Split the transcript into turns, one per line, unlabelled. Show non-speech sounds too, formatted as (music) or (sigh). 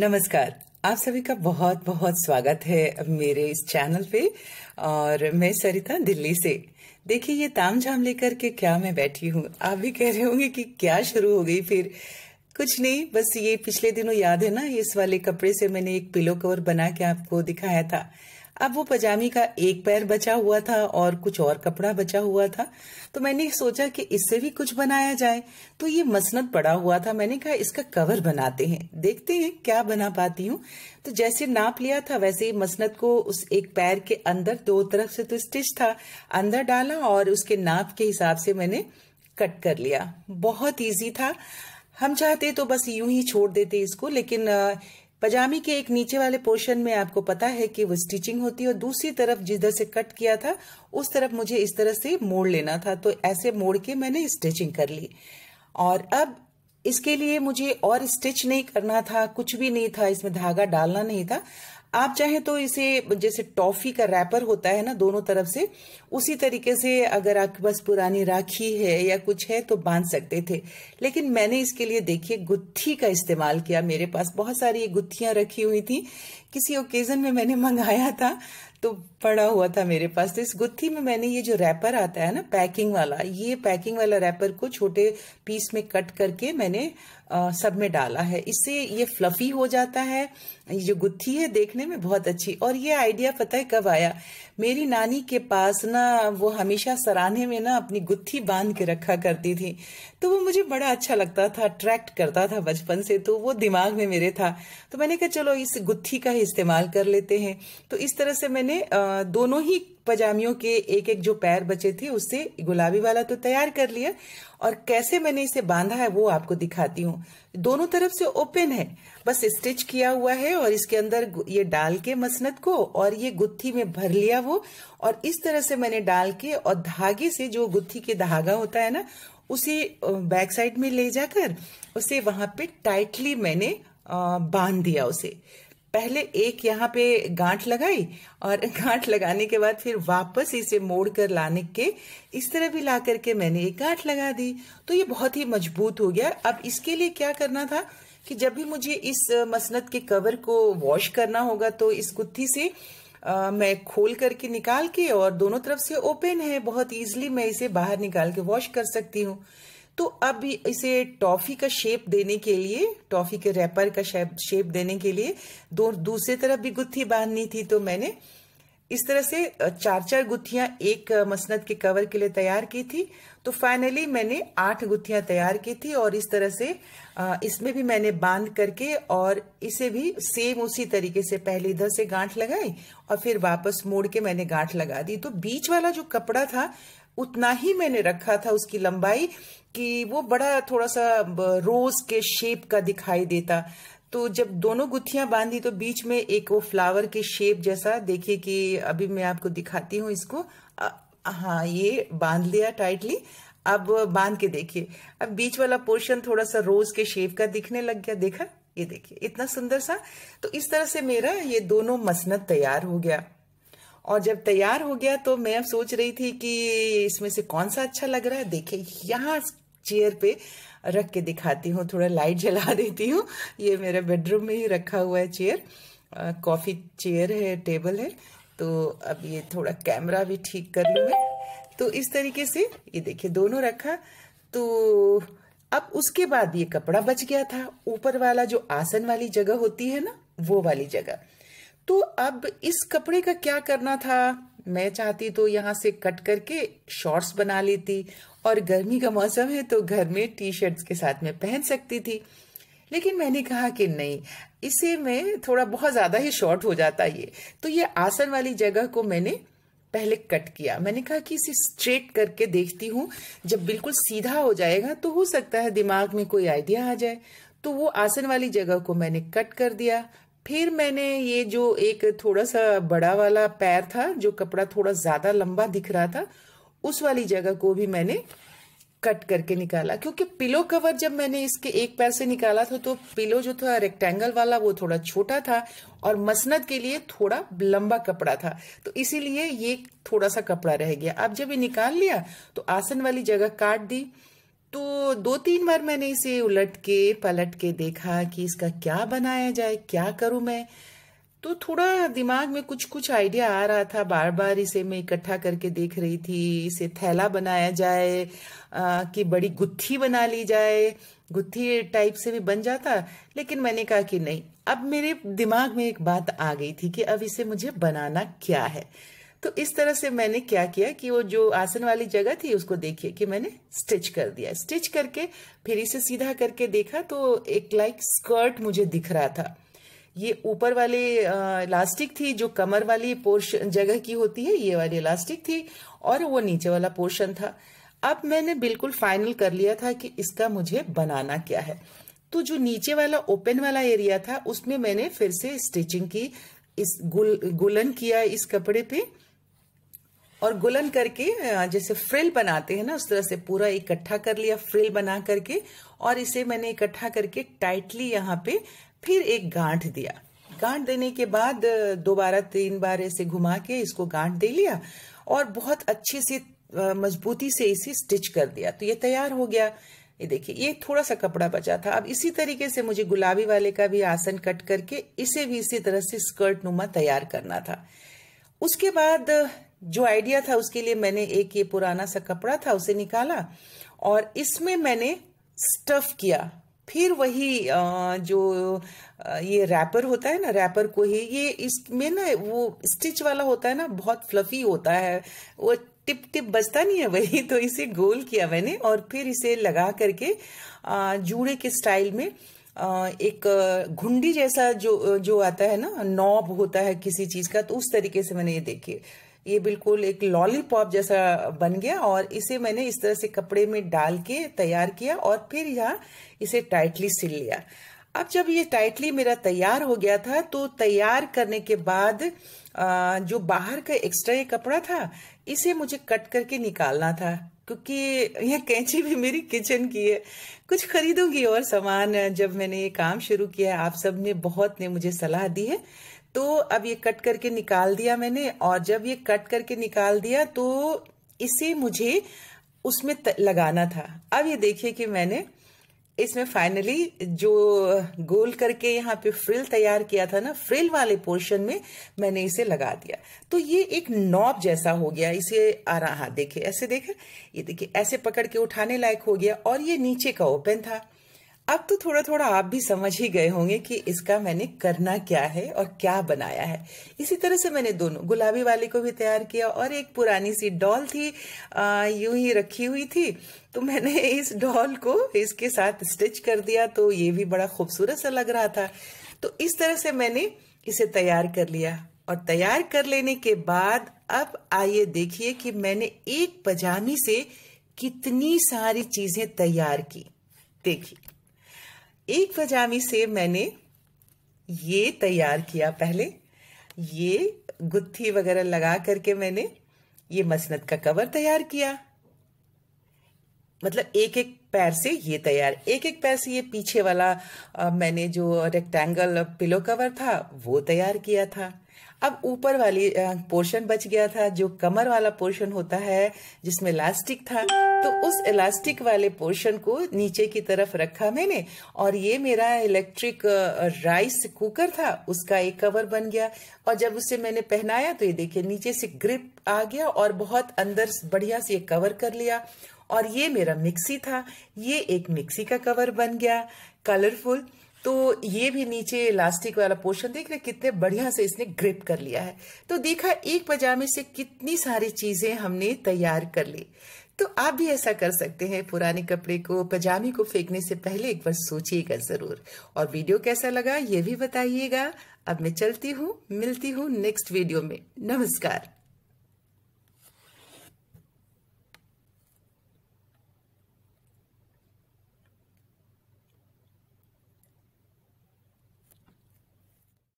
नमस्कार आप सभी का बहुत बहुत स्वागत है मेरे इस चैनल पे और मैं सरिता दिल्ली से देखिए ये ताम झाम लेकर के क्या मैं बैठी हूँ आप भी कह रहे होंगे कि क्या शुरू हो गई फिर कुछ नहीं बस ये पिछले दिनों याद है ना इस वाले कपड़े से मैंने एक पिलो कवर बना के आपको दिखाया था अब वो पजामी का एक पैर बचा हुआ था और कुछ और कपड़ा बचा हुआ था तो मैंने सोचा कि इससे भी कुछ बनाया जाए तो ये मसनत पड़ा हुआ था मैंने कहा इसका कवर बनाते हैं देखते हैं क्या बना पाती हूँ तो जैसे नाप लिया था वैसे ही मसनत को उस एक पैर के अंदर दो तरफ से तो स्टिच था अंदर डाला और उसके नाप के हिसाब से मैंने कट कर लिया बहुत ईजी था हम चाहते तो बस यूं ही छोड़ देते इसको लेकिन पजामी के एक नीचे वाले पोर्शन में आपको पता है कि वो स्टिचिंग होती है और दूसरी तरफ जिधर से कट किया था उस तरफ मुझे इस तरह से मोड़ लेना था तो ऐसे मोड़ के मैंने स्टिचिंग कर ली और अब इसके लिए मुझे और स्टिच नहीं करना था कुछ भी नहीं था इसमें धागा डालना नहीं था आप चाहे तो इसे जैसे टॉफी का रैपर होता है ना दोनों तरफ से उसी तरीके से अगर आपके पास पुरानी राखी है या कुछ है तो बांध सकते थे लेकिन मैंने इसके लिए देखिए गुत्थी का इस्तेमाल किया मेरे पास बहुत सारी गुत्थियां रखी हुई थी किसी ओकेजन में मैंने (laughs) मंगाया था तो पड़ा हुआ था मेरे पास तो इस गुत्थी में मैंने ये जो रैपर आता है ना पैकिंग वाला ये पैकिंग वाला रैपर को छोटे पीस में कट करके मैंने आ, सब में डाला है इससे ये फ्लफी हो जाता है ये जो गुत्थी है देखने में बहुत अच्छी और ये आइडिया पता है कब आया मेरी नानी के पास ना वो हमेशा सराहने में ना अपनी गुत्थी बांध के रखा करती थी तो वो मुझे बड़ा अच्छा लगता था अट्रैक्ट करता था बचपन से तो वो दिमाग में मेरे था तो मैंने कहा चलो इस गुत्थी का ही इस्तेमाल कर लेते हैं तो इस तरह से मैंने मैंने दोनों ही पजामियों के एक एक जो पैर बचे थे उससे गुलाबी वाला तो तैयार कर लिया और कैसे मैंने इसे बांधा है वो आपको दिखाती हूँ दोनों तरफ से ओपन है बस स्टिच किया हुआ है और इसके अंदर ये डाल के मसनत को और ये गुत्थी में भर लिया वो और इस तरह से मैंने डाल के और धागे से जो गुत्थी के धागा होता है ना उसे बैक साइड में ले जाकर उसे वहां पे टाइटली मैंने बांध दिया उसे पहले एक यहाँ पे गांठ लगाई और (laughs) गांठ लगाने के बाद फिर वापस इसे मोड़ कर लाने के इस तरह भी ला करके मैंने एक गांठ लगा दी तो ये बहुत ही मजबूत हो गया अब इसके लिए क्या करना था कि जब भी मुझे इस मसनत के कवर को वॉश करना होगा तो इस कुत्थी से आ, मैं खोल करके निकाल के और दोनों तरफ से ओपन है बहुत ईजिली मैं इसे बाहर निकाल के वॉश कर सकती हूँ तो अब इसे टॉफी का शेप देने के लिए टॉफी के रैपर का शेप शेप देने के लिए दो दूसरी तरफ भी गुत्थी बांधनी थी तो मैंने इस तरह से चार चार गुत्थियां एक मसनत के कवर के लिए तैयार की थी तो फाइनली मैंने आठ गुत्थियां तैयार की थी और इस तरह से इसमें भी मैंने बांध करके और इसे भी सेम उसी तरीके से पहले इधर से गांठ लगाई और फिर वापस मोड़ के मैंने गांठ लगा दी तो बीच वाला जो कपड़ा था उतना ही मैंने रखा था उसकी लंबाई कि वो बड़ा थोड़ा सा रोज के शेप का दिखाई देता तो जब दोनों गुत्थियां बांधी तो बीच में एक वो फ्लावर के शेप जैसा देखिए कि अभी मैं आपको दिखाती हूँ इसको हाँ ये बांध लिया टाइटली अब बांध के देखिए अब बीच वाला पोर्शन थोड़ा सा रोज के शेप का दिखने लग गया देखा ये देखिए इतना सुंदर सा तो इस तरह से मेरा ये दोनों मसनत तैयार हो गया और जब तैयार हो गया तो मैं अब सोच रही थी कि इसमें से कौन सा अच्छा लग रहा है देखे यहाँ चेयर पे रख के दिखाती हूँ थोड़ा लाइट जला (laughs) देती हूँ ये मेरा बेडरूम में ही रखा हुआ है चेयर कॉफ़ी चेयर है टेबल है तो अब ये थोड़ा कैमरा भी ठीक कर लूँ मैं तो इस तरीके से ये देखिए दोनों रखा तो अब उसके बाद ये कपड़ा बच गया था ऊपर वाला जो आसन वाली जगह होती है ना वो वाली जगह तो अब इस कपड़े का क्या करना था मैं चाहती तो यहाँ से कट करके शॉर्ट्स बना लेती और गर्मी का मौसम है तो घर में टी शर्ट्स के साथ में पहन सकती थी लेकिन मैंने कहा कि नहीं इसे मैं थोड़ा बहुत ज़्यादा ही शॉर्ट हो जाता ये तो ये आसन वाली जगह को मैंने पहले कट किया मैंने कहा कि इसे स्ट्रेट करके देखती हूँ जब बिल्कुल सीधा हो जाएगा तो हो सकता है दिमाग में कोई आइडिया आ जाए तो वो आसन वाली जगह को मैंने कट कर दिया फिर मैंने ये जो एक थोड़ा सा बड़ा वाला पैर था जो कपड़ा थोड़ा ज़्यादा लंबा दिख रहा था उस वाली जगह को भी मैंने कट करके निकाला क्योंकि पिलो कवर जब मैंने इसके एक पैर से निकाला था तो पिलो जो था रेक्टेंगल वाला वो थोड़ा छोटा था और मसनद के लिए थोड़ा लंबा कपड़ा था तो इसीलिए ये थोड़ा सा कपड़ा रह गया अब जब ये निकाल लिया तो आसन वाली जगह काट दी तो दो तीन बार मैंने इसे उलट के पलट के देखा कि इसका क्या बनाया जाए क्या करूं मैं तो थोड़ा दिमाग में कुछ कुछ आइडिया आ रहा था बार बार इसे मैं इकट्ठा करके देख रही थी इसे थैला बनाया जाए आ, कि बड़ी गुत्थी बना ली जाए गुत्थी टाइप से भी बन जाता लेकिन मैंने कहा कि नहीं अब मेरे दिमाग में एक बात आ गई थी कि अब इसे मुझे बनाना क्या है तो इस तरह से मैंने क्या किया कि वो जो आसन वाली जगह थी उसको देखिए कि मैंने स्टिच कर दिया स्टिच करके फिर इसे सीधा करके देखा तो एक लाइक स्कर्ट मुझे दिख रहा था ये ऊपर वाले इलास्टिक थी जो कमर वाली पोर्शन जगह की होती है ये वाली इलास्टिक थी और वो नीचे वाला पोर्शन था अब मैंने बिल्कुल फाइनल कर लिया था कि इसका मुझे बनाना क्या है तो जो नीचे वाला ओपन वाला एरिया था उसमें मैंने फिर से स्टिचिंग की इस गुल गुलन किया इस कपड़े पे और गुलन करके जैसे फ्रिल बनाते हैं ना उस तरह से पूरा इकट्ठा कर लिया फ्रिल बना करके और इसे मैंने इकट्ठा करके टाइटली यहाँ पे फिर एक गांठ दिया गांठ देने के बाद दोबारा तीन बार ऐसे घुमा के इसको गांठ दे लिया और बहुत अच्छे से मजबूती से इसे स्टिच कर दिया तो ये तैयार हो गया ये देखिए ये थोड़ा सा कपड़ा बचा था अब इसी तरीके से मुझे गुलाबी वाले का भी आसन कट करके इसे भी इसी तरह से स्कर्ट नुमा तैयार करना था उसके बाद जो आइडिया था उसके लिए मैंने एक ये पुराना सा कपड़ा था उसे निकाला और इसमें मैंने स्टफ किया फिर वही जो ये रैपर होता है ना रैपर को ही ये इसमें ना वो स्टिच वाला होता है ना बहुत फ्लफी होता है वो टिप टिप बजता नहीं है वही तो इसे गोल किया मैंने और फिर इसे लगा करके जूड़े के स्टाइल में एक घुंडी जैसा जो जो आता है ना नॉब होता है किसी चीज का तो उस तरीके से मैंने ये देखिए ये बिल्कुल एक लॉलीपॉप जैसा बन गया और इसे मैंने इस तरह से कपड़े में डाल के तैयार किया और फिर यहाँ इसे टाइटली सिल लिया अब जब ये टाइटली मेरा तैयार हो गया था तो तैयार करने के बाद जो बाहर का एक्स्ट्रा ये कपड़ा था इसे मुझे कट करके निकालना था क्योंकि यह कैंची भी मेरी किचन की है कुछ खरीदूंगी और सामान जब मैंने ये काम शुरू किया आप सब ने बहुत ने मुझे सलाह दी है तो अब ये कट करके निकाल दिया मैंने और जब ये कट करके निकाल दिया तो इसे मुझे उसमें लगाना था अब ये देखिए कि मैंने इसमें फाइनली जो गोल करके यहाँ पे फ्रिल तैयार किया था ना फ्रिल वाले पोर्शन में मैंने इसे लगा दिया तो ये एक नॉब जैसा हो गया इसे आ रहा हाँ देखे ऐसे देखे ये देखिए ऐसे पकड़ के उठाने लायक हो गया और ये नीचे का ओपन था अब तो थोड़ा थोड़ा आप भी समझ ही गए होंगे कि इसका मैंने करना क्या है और क्या बनाया है इसी तरह से मैंने दोनों गुलाबी वाले को भी तैयार किया और एक पुरानी सी डॉल थी यूं ही रखी हुई थी तो मैंने इस डॉल को इसके साथ स्टिच कर दिया तो ये भी बड़ा खूबसूरत सा लग रहा था तो इस तरह से मैंने इसे तैयार कर लिया और तैयार कर लेने के बाद अब आइए देखिए कि मैंने एक पजामी से कितनी सारी चीजें तैयार की देखिए एक पजामी से मैंने ये तैयार किया पहले ये गुत्थी वगैरह लगा करके मैंने ये मसनत का कवर तैयार किया मतलब एक एक पैर से ये तैयार एक एक पैर से ये पीछे वाला आ, मैंने जो रेक्टेंगल पिलो कवर था वो तैयार किया था अब ऊपर वाली पोर्शन बच गया था जो कमर वाला पोर्शन होता है जिसमें इलास्टिक था तो उस इलास्टिक वाले पोर्शन को नीचे की तरफ रखा मैंने और ये मेरा इलेक्ट्रिक राइस कुकर था उसका एक कवर बन गया और जब उसे मैंने पहनाया तो ये देखिए नीचे से ग्रिप आ गया और बहुत अंदर बढ़िया से ये कवर कर लिया और ये मेरा मिक्सी था ये एक मिक्सी का कवर बन गया कलरफुल तो ये भी नीचे इलास्टिक वाला पोर्शन देख रहे कितने बढ़िया से इसने ग्रिप कर लिया है तो देखा एक पजामे से कितनी सारी चीजें हमने तैयार कर ली तो आप भी ऐसा कर सकते हैं पुराने कपड़े को पजामे को फेंकने से पहले एक बार सोचिएगा जरूर और वीडियो कैसा लगा ये भी बताइएगा अब मैं चलती हूँ मिलती हूँ नेक्स्ट वीडियो में नमस्कार